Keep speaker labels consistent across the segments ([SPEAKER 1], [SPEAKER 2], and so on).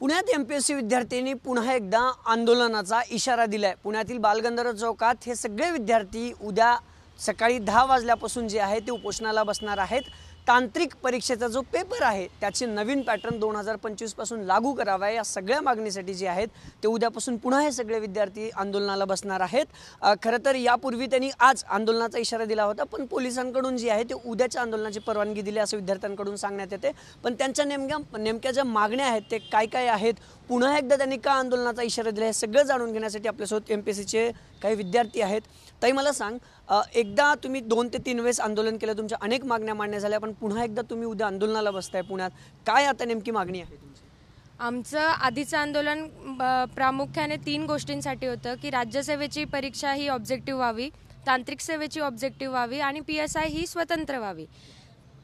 [SPEAKER 1] पुण्यात M P S C विद्यार्थ्यांनी पुन्हा एकदा आंदोलनाचा इशारा दिला आहे पुण्यातील बालगंधर्व चौकात हे सगळे विद्यार्थी उद्या सकाळी दहा वाजल्यापासून जे आहे ते उपोषणाला बसणार आहेत तांत्रिक परीक्षेचा जो पेपर आहे त्याचे नवीन पॅटर्न दोन हजार पंचवीसपासून लागू करावा या सगळ्या मागणीसाठी जे आहेत ते उद्यापासून पुन्हा हे सगळे विद्यार्थी आंदोलनाला बसणार आहेत खरं तर यापूर्वी त्यांनी आज आंदोलनाचा इशारा दिला होता पण पोलिसांकडून जी आहे ते उद्याच्या आंदोलनाची परवानगी दिली असं विद्यार्थ्यांकडून सांगण्यात येते पण त्यांच्या नेमक्या नेमक्या ज्या मागण्या आहेत ते काय काय आहेत पुन्हा एकदा त्यांनी का आंदोलनाचा इशारा दिला हे सगळं जाणून घेण्यासाठी आपल्यासोबत एम पी एस सीचे काही विद्यार्थी आहेत ताई मला सांग एकदा तुम्ही दोन ते तीन वेळेस आंदोलन केलं तुमच्या अनेक मागण्या मान्य झाल्या पण पुन्हा एकदा तुम्ही उद्या आंदोलनाला बसताय पुण्यात काय आता नेमकी मागणी आहे आमचं
[SPEAKER 2] आधीचं आंदोलन प्रामुख्याने तीन गोष्टींसाठी होतं की राज्यसेवेची परीक्षा ही ऑब्जेक्टिव्ह व्हावी तांत्रिक सेवेची ऑब्जेक्टिव्ह व्हावी आणि पी एस आय ही स्वतंत्र व्हावी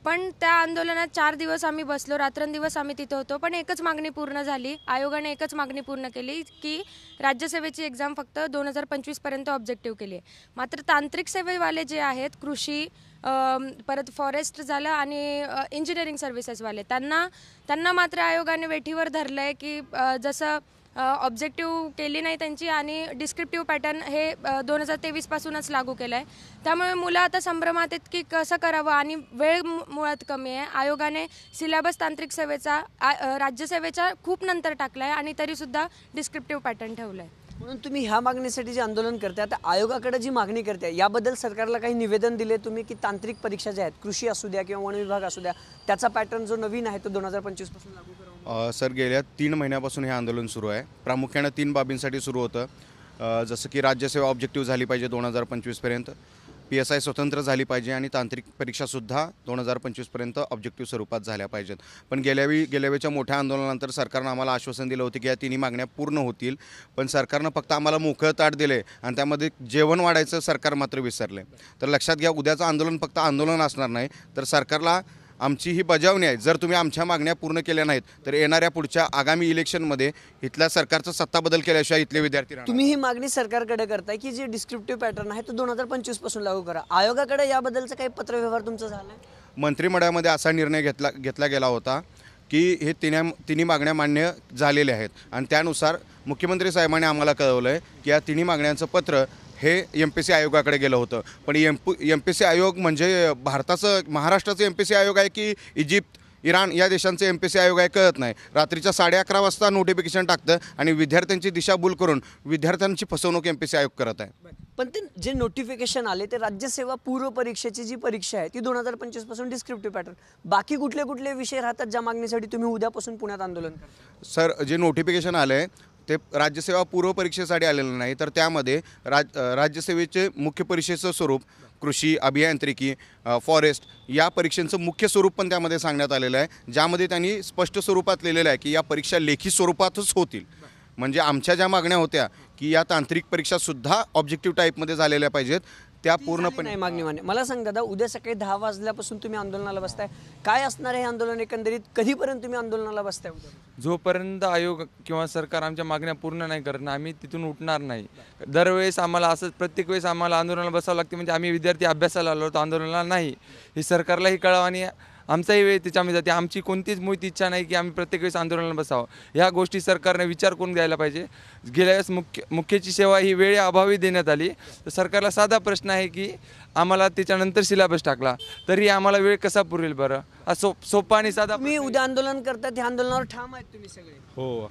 [SPEAKER 2] पण त्या आंदोलनात चार दिवस आम्ही बसलो रात्रंदिवस आम्ही तिथं होतो पण एकच मागणी पूर्ण झाली आयोगाने एकच मागणी पूर्ण केली की राज्यसेवेची एक्झाम फक्त दोन हजार पंचवीसपर्यंत ऑब्जेक्टिव्ह केली आहे मात्र तांत्रिक सेवेवाले जे आहेत कृषी परत फॉरेस्ट झालं आणि इंजिनिअरिंग सर्व्हिसेसवाले त्यांना त्यांना मात्र आयोगाने वेठीवर धरलं आहे की जसं ऑब्जेक्टिव्ह केली नाही त्यांची आणि डिस्क्रिप्टिव्ह पॅटर्न हे दोन हजार तेवीसपासूनच लागू केलं आहे त्यामुळे मुलं आता संभ्रमात आहेत की कसं करावं आणि वेळ मुळात कमी आहे आयोगाने सिलेबस तांत्रिक सेवेचा राज्यसेवेचा खूप नंतर टाकला आहे आणि सुद्धा डिस्क्रिप्टिव्ह पॅटर्न ठेवलं आहे
[SPEAKER 1] म्हणून तुम्ही ह्या मागणीसाठी जे आंदोलन करते आता आयोगाकडे जी मागणी करते याबद्दल सरकारला काही निवेदन दिले तुम्ही की तांत्रिक परीक्षा ज्या आहेत कृषी असू द्या किंवा वन विभाग असू द्या त्याचा पॅटर्न जो नवीन आहे तो दोन हजार पासून लागू
[SPEAKER 3] सर गेल्या तीन महिन्यापासून हे आंदोलन सुरू आहे प्रामुख्यानं तीन बाबींसाठी सुरू होतं जसं की राज्यसेवा ऑब्जेक्टिव्ह झाली पाहिजे दोन हजार पंचवीसपर्यंत पी एस आय स्वतंत्र झाली पाहिजे आणि तांत्रिक परीक्षासुद्धा दोन हजार पंचवीसपर्यंत ऑब्जेक्टिव्ह स्वरूपात झाल्या पाहिजेत पण गेल्यावेळी गेल्यावेळच्या मोठ्या आंदोलनानंतर सरकारनं आम्हाला आश्वासन दिलं होतं की या तिन्ही मागण्या पूर्ण होतील पण सरकारनं फक्त आम्हाला मोकळं ताट दिले आणि त्यामध्ये जेवण वाढायचं सरकार मात्र विसरले तर लक्षात घ्या उद्याचं आंदोलन फक्त आंदोलन असणार नाही तर सरकारला आमची ही बजावणी आहे जर तुम्ही आमच्या मागण्या पूर्ण केल्या नाहीत तर येणाऱ्या पुढच्या आगामी इलेक्शनमध्ये इथल्या सरकारचा सत्ता बदल केल्याशिवाय इथले विद्यार्थी
[SPEAKER 1] तुम्ही ही मागणी सरकारकडे करताय की जे डिस्क्रिप्टिव्ह पॅटर्न आहे तो दोन हजार पंचवीसपासून पासून लागू करा आयोगाकडे याबद्दलचा काही पत्रव्यवहार तुमचा झाला
[SPEAKER 3] मंत्रिमंडळामध्ये असा निर्णय घेतला घेतला गेला होता की हे तिने तिन्ही मागण्या मान्य झालेल्या आहेत आणि त्यानुसार मुख्यमंत्री साहेबांनी आम्हाला कळवलं आहे की या तिन्ही मागण्यांचं पत्र हे एम पी सी आयोगाकडे गेलं होतं पण M P M P C आयोग म्हणजे भारताचं महाराष्ट्राचं एम पी सी आयोग आहे की इजिप्त इराण या देशांचं एम पी सी आयोग आहे कळत नाही रात्रीच्या साडे अकरा वाजता नोटिफिकेशन टाकतं आणि विद्यार्थ्यांची दिशाभूल करून विद्यार्थ्यांची फसवणूक एम पी सी आयोग करत आहे
[SPEAKER 1] पण ते जे नोटिफिकेशन आले ते राज्यसेवा पूर्व परीक्षेची जी परीक्षा आहे ती दोन हजार पंचवीसपासून डिस्क्रिप्टिव्ह पॅटर्न बाकी कुठले कुठले विषय राहतात ज्या मागणीसाठी तुम्ही उद्यापासून पुण्यात आंदोलन
[SPEAKER 3] सर जे नोटिफिकेशन आलं आहे ते राज्यसेवा पूर्वपरीक्षेसाठी आलेलं नाही तर त्यामध्ये राज राज्यसेवेचे मुख्य परीक्षेचं स्वरूप कृषी अभियांत्रिकी फॉरेस्ट या परीक्षेचं मुख्य स्वरूप पण त्यामध्ये सांगण्यात आलेलं आहे ज्यामध्ये त्यांनी स्पष्ट स्वरूपात लिहिलेलं आहे की या परीक्षा लेखी स्वरूपातच होतील म्हणजे आमच्या ज्या मागण्या होत्या की या तांत्रिक परीक्षासुद्धा ऑब्जेक्टिव्ह टाईपमध्ये
[SPEAKER 1] झालेल्या पाहिजेत त्या पूर्णपणे मागणी मान्य मला सांग दादा उद्या सकाळी दहा वाजल्यापासून तुम्ही आंदोलनाला बसताय काय असणार हे आंदोलन एकंदरीत कधीपर्यंत तुम्ही आंदोलनाला बसताय
[SPEAKER 3] जोपर्यंत आयोग किंवा सरकार आमच्या मागण्या पूर्ण नाही करणार आम्ही तिथून उठणार नाही दरवेळेस आम्हाला असंच प्रत्येक वेळेस आम्हाला आंदोलनाला बसावं लागते म्हणजे आम्ही विद्यार्थी अभ्यासाला आलो होतो आंदोलनाला नाही हे सरकारलाही कळावं आणि आमचाही वेळ त्याच्यामध्ये जाते आमची कोणतीच मोहित इच्छा नाही की आम्ही प्रत्येक वेळेस आंदोलनाला बसावं ह्या गोष्टी सरकारने विचार करून घ्यायला पाहिजे गेल्या वेळेस मुख्य मुख्यची सेवा ही अभावी देण्यात आली तर सरकारला साधा प्रश्न आहे की आम्हाला त्याच्यानंतर सिलेबस टाकला तरी आम्हाला वेळ कसा पुरेल बरं हा सोप सोपा आणि साधा मी उद्या आंदोलन करतात ह्या आंदोलनावर
[SPEAKER 1] ठाम आहेत तुम्ही सगळे
[SPEAKER 3] हो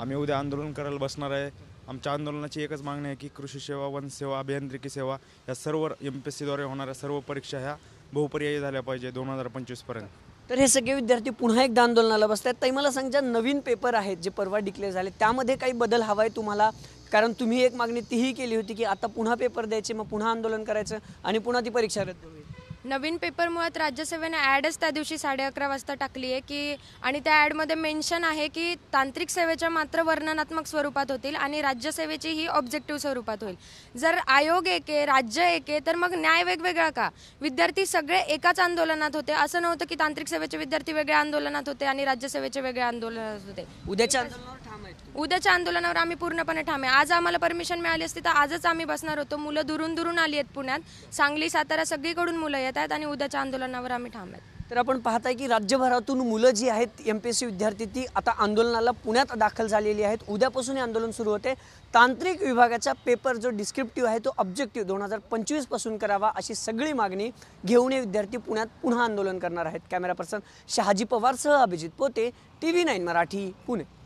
[SPEAKER 3] आम्ही उद्या आंदोलन करायला बसणार आहे आमच्या आंदोलनाची एकच मागणी आहे की कृषी सेवा वनसेवा अभियांत्रिकी सेवा या सर्व एम पी एस सीद्वारे होणाऱ्या सर्व परीक्षा ह्या बहुपर्यायी झाल्या पाहिजे दोन हजार पर्यंत
[SPEAKER 1] तर हे सगळे विद्यार्थी पुन्हा एकदा आंदोलनाला बसतात तरी मला सांगा नवीन पेपर आहेत जे परवा डिक्लेअर झाले त्यामध्ये काही बदल हवा आहे तुम्हाला कारण तुम्ही एक मागणी तीही केली होती की आता पुन्हा पेपर द्यायचे मग पुन्हा आंदोलन करायचं आणि पुन्हा ती परीक्षा रद्द होईल नवीन पेपर मुळात राज्यसेवेने
[SPEAKER 2] ॲडच त्या दिवशी साडे अकरा वाजता टाकली आहे की आणि त्या ॲडमध्ये मेन्शन आहे की तांत्रिक सेवेच्या मात्र वर्णनात्मक स्वरूपात होतील आणि राज्यसेवेची ही ऑब्जेक्टिव्ह स्वरूपात होईल जर आयोग एके राज्य एके तर मग न्याय वेगवेगळा का विद्यार्थी सगळे एकाच आंदोलनात होते असं नव्हतं की तांत्रिक सेवेचे विद्यार्थी वेगळ्या आंदोलनात होते आणि राज्यसेवेचे वेगळ्या आंदोलनात होते उद्याच्या उद्याच्या आंदोलनावर आम्ही पूर्णपणे ठाम आहे आज आम्हाला परमिशन मिळाली असती तर आजच आम्ही बसणार होतो मुलं दुरून दुरून आली आहेत पुण्यात सांगली सातारा सगळीकडून मुलं आहेत आहेत आणि उद्याच्या आंदोलनावर आम्ही
[SPEAKER 1] ठाम आहेत तर आपण पाहताय की राज्यभरातून मुलं जी आहेत एम पी एस सी विद्यार्थी ती आता आंदोलनाला पुण्यात दाखल झालेली आहेत उद्यापासून हे आंदोलन सुरू होते तांत्रिक विभागाचा पेपर जो डिस्क्रिप्टिव्ह आहे तो ऑब्जेक्टिव्ह दोन हजार पंचवीसपासून करावा अशी सगळी मागणी घेऊन हे विद्यार्थी पुण्यात पुन्हा आंदोलन करणार आहेत कॅमेरा पर्सन शहाजी पवारसह Abhijit Pote T V nine Marathi Pune